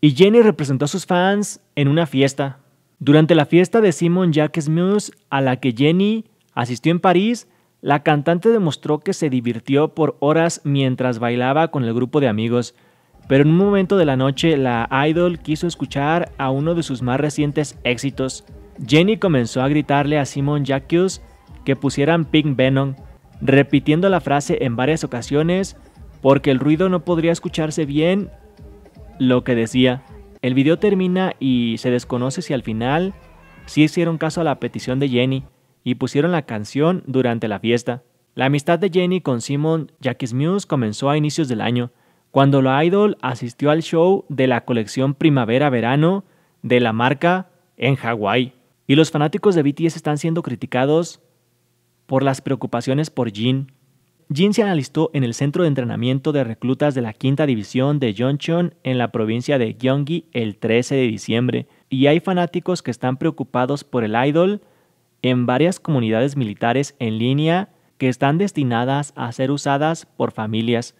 Y Jenny representó a sus fans en una fiesta. Durante la fiesta de Simon Jacques Muse, a la que Jenny asistió en París, la cantante demostró que se divirtió por horas mientras bailaba con el grupo de amigos. Pero en un momento de la noche, la idol quiso escuchar a uno de sus más recientes éxitos. Jenny comenzó a gritarle a Simon Jacques que pusieran Pink Venom, repitiendo la frase en varias ocasiones porque el ruido no podría escucharse bien lo que decía. El video termina y se desconoce si al final sí hicieron caso a la petición de Jenny y pusieron la canción durante la fiesta. La amistad de Jenny con Simon jacques Muse comenzó a inicios del año, cuando la idol asistió al show de la colección Primavera-Verano de la marca en Hawái. Y los fanáticos de BTS están siendo criticados por las preocupaciones por Jin, Jin se alistó en el centro de entrenamiento de reclutas de la quinta división de Yongcheon en la provincia de Gyeonggi el 13 de diciembre y hay fanáticos que están preocupados por el idol en varias comunidades militares en línea que están destinadas a ser usadas por familias,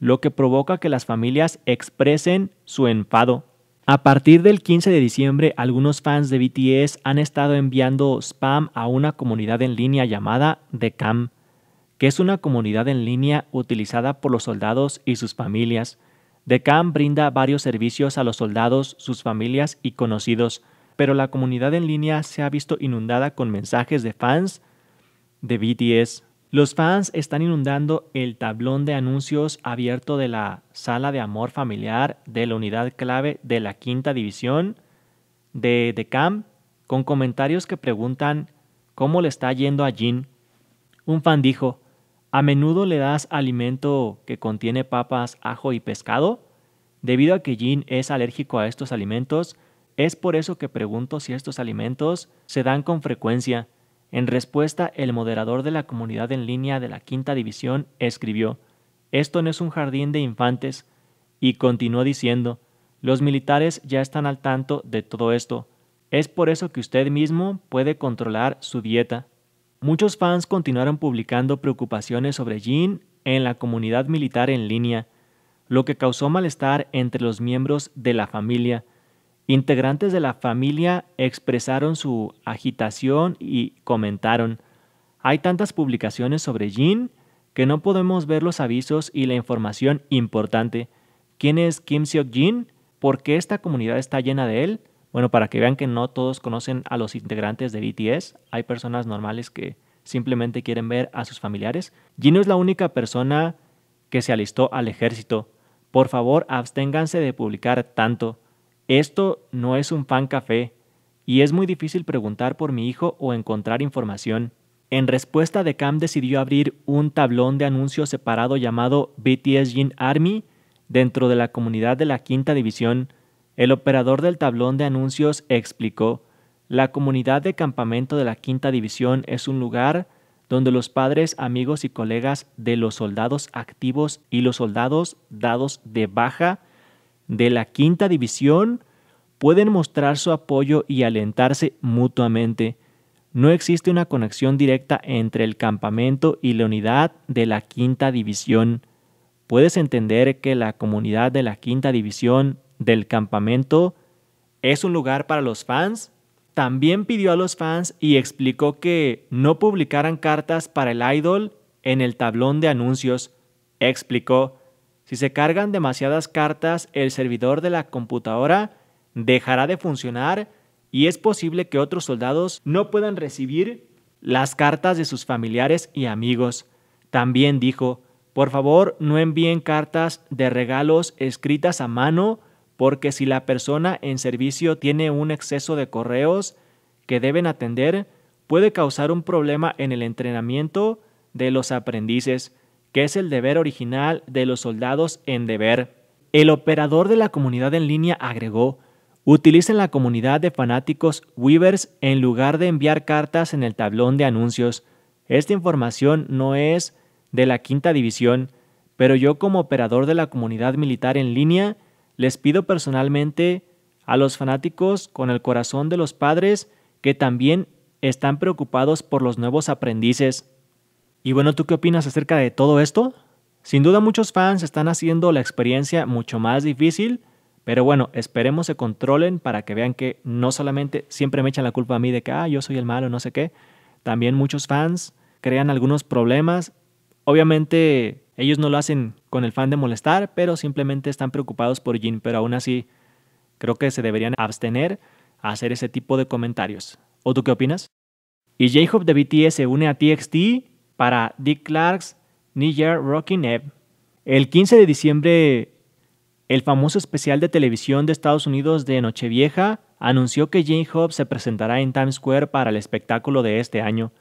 lo que provoca que las familias expresen su enfado. A partir del 15 de diciembre, algunos fans de BTS han estado enviando spam a una comunidad en línea llamada The Camp que es una comunidad en línea utilizada por los soldados y sus familias. Camp brinda varios servicios a los soldados, sus familias y conocidos, pero la comunidad en línea se ha visto inundada con mensajes de fans de BTS. Los fans están inundando el tablón de anuncios abierto de la sala de amor familiar de la unidad clave de la quinta división de DECAM con comentarios que preguntan cómo le está yendo a Jin. Un fan dijo, a menudo le das alimento que contiene papas, ajo y pescado. Debido a que Jean es alérgico a estos alimentos, es por eso que pregunto si estos alimentos se dan con frecuencia. En respuesta, el moderador de la comunidad en línea de la Quinta División escribió, Esto no es un jardín de infantes, y continuó diciendo, Los militares ya están al tanto de todo esto. Es por eso que usted mismo puede controlar su dieta. Muchos fans continuaron publicando preocupaciones sobre Jin en la comunidad militar en línea, lo que causó malestar entre los miembros de la familia. Integrantes de la familia expresaron su agitación y comentaron, hay tantas publicaciones sobre Jin que no podemos ver los avisos y la información importante. ¿Quién es Kim Seok-jin? ¿Por qué esta comunidad está llena de él? Bueno, para que vean que no todos conocen a los integrantes de BTS, hay personas normales que simplemente quieren ver a sus familiares. Gino es la única persona que se alistó al ejército. Por favor, absténganse de publicar tanto. Esto no es un fan café y es muy difícil preguntar por mi hijo o encontrar información. En respuesta, de Cam decidió abrir un tablón de anuncios separado llamado BTS Jin Army dentro de la comunidad de la quinta división el operador del tablón de anuncios explicó, la comunidad de campamento de la Quinta División es un lugar donde los padres, amigos y colegas de los soldados activos y los soldados dados de baja de la Quinta División pueden mostrar su apoyo y alentarse mutuamente. No existe una conexión directa entre el campamento y la unidad de la Quinta División. Puedes entender que la comunidad de la Quinta División del campamento es un lugar para los fans, también pidió a los fans y explicó que no publicaran cartas para el idol en el tablón de anuncios. Explicó, si se cargan demasiadas cartas, el servidor de la computadora dejará de funcionar y es posible que otros soldados no puedan recibir las cartas de sus familiares y amigos. También dijo, por favor no envíen cartas de regalos escritas a mano porque si la persona en servicio tiene un exceso de correos que deben atender, puede causar un problema en el entrenamiento de los aprendices, que es el deber original de los soldados en deber. El operador de la comunidad en línea agregó, utilicen la comunidad de fanáticos Weavers en lugar de enviar cartas en el tablón de anuncios. Esta información no es de la quinta división, pero yo como operador de la comunidad militar en línea les pido personalmente a los fanáticos con el corazón de los padres que también están preocupados por los nuevos aprendices. Y bueno, ¿tú qué opinas acerca de todo esto? Sin duda muchos fans están haciendo la experiencia mucho más difícil, pero bueno, esperemos se controlen para que vean que no solamente siempre me echan la culpa a mí de que, ah, yo soy el malo, no sé qué. También muchos fans crean algunos problemas. Obviamente ellos no lo hacen con el fan de molestar, pero simplemente están preocupados por Jin, pero aún así creo que se deberían abstener a hacer ese tipo de comentarios. ¿O tú qué opinas? Y J-Hope de BTS se une a TXT para Dick Clark's New Year Rockin' Eve. El 15 de diciembre, el famoso especial de televisión de Estados Unidos de Nochevieja anunció que j Hope se presentará en Times Square para el espectáculo de este año.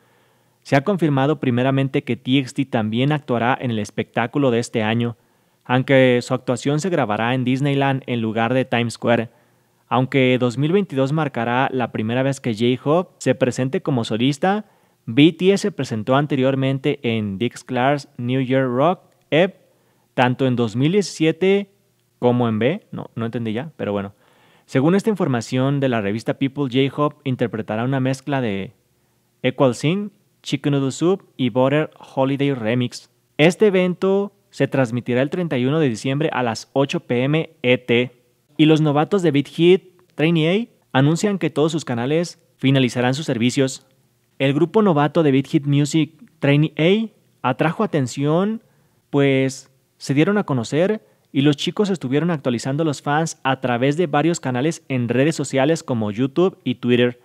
Se ha confirmado primeramente que TXT también actuará en el espectáculo de este año, aunque su actuación se grabará en Disneyland en lugar de Times Square. Aunque 2022 marcará la primera vez que J-Hope se presente como solista, BTS se presentó anteriormente en Dix Clark's New Year Rock EP, tanto en 2017 como en B, no, no entendí ya, pero bueno. Según esta información de la revista People, J-Hope interpretará una mezcla de Equal Sing Chicken Noodle Soup y Border Holiday Remix. Este evento se transmitirá el 31 de diciembre a las 8 pm ET. Y los novatos de Beat Hit, Trainee A, anuncian que todos sus canales finalizarán sus servicios. El grupo novato de Beat Hit Music, Trainee A, atrajo atención, pues se dieron a conocer y los chicos estuvieron actualizando a los fans a través de varios canales en redes sociales como YouTube y Twitter.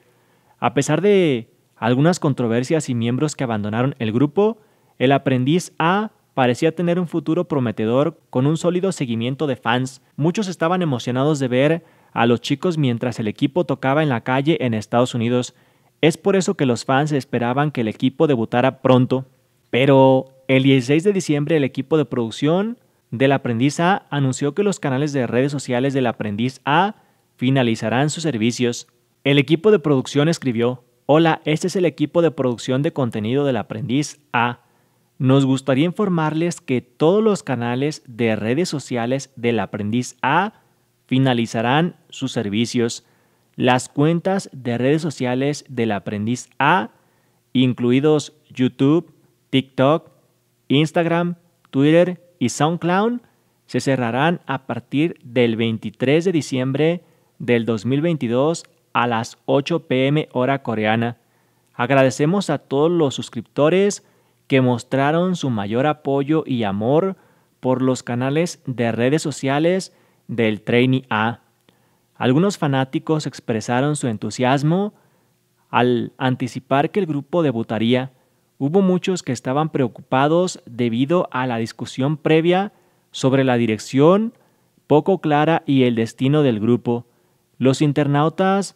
A pesar de algunas controversias y miembros que abandonaron el grupo, el aprendiz A parecía tener un futuro prometedor con un sólido seguimiento de fans. Muchos estaban emocionados de ver a los chicos mientras el equipo tocaba en la calle en Estados Unidos. Es por eso que los fans esperaban que el equipo debutara pronto. Pero el 16 de diciembre el equipo de producción del Aprendiz A anunció que los canales de redes sociales del Aprendiz A finalizarán sus servicios. El equipo de producción escribió, Hola, este es el equipo de producción de contenido del aprendiz A. Nos gustaría informarles que todos los canales de redes sociales del aprendiz A finalizarán sus servicios. Las cuentas de redes sociales del aprendiz A, incluidos YouTube, TikTok, Instagram, Twitter y SoundCloud, se cerrarán a partir del 23 de diciembre del 2022 a las 8 pm hora coreana. Agradecemos a todos los suscriptores que mostraron su mayor apoyo y amor por los canales de redes sociales del Trainee A. Algunos fanáticos expresaron su entusiasmo al anticipar que el grupo debutaría. Hubo muchos que estaban preocupados debido a la discusión previa sobre la dirección poco clara y el destino del grupo. Los internautas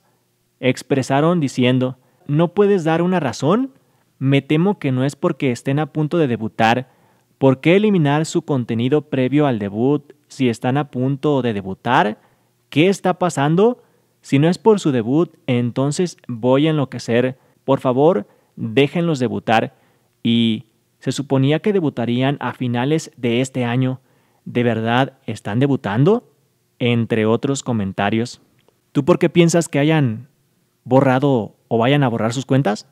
expresaron diciendo, ¿no puedes dar una razón? Me temo que no es porque estén a punto de debutar. ¿Por qué eliminar su contenido previo al debut si están a punto de debutar? ¿Qué está pasando? Si no es por su debut, entonces voy a enloquecer. Por favor, déjenlos debutar. Y se suponía que debutarían a finales de este año. ¿De verdad están debutando? Entre otros comentarios. ¿Tú por qué piensas que hayan borrado o vayan a borrar sus cuentas?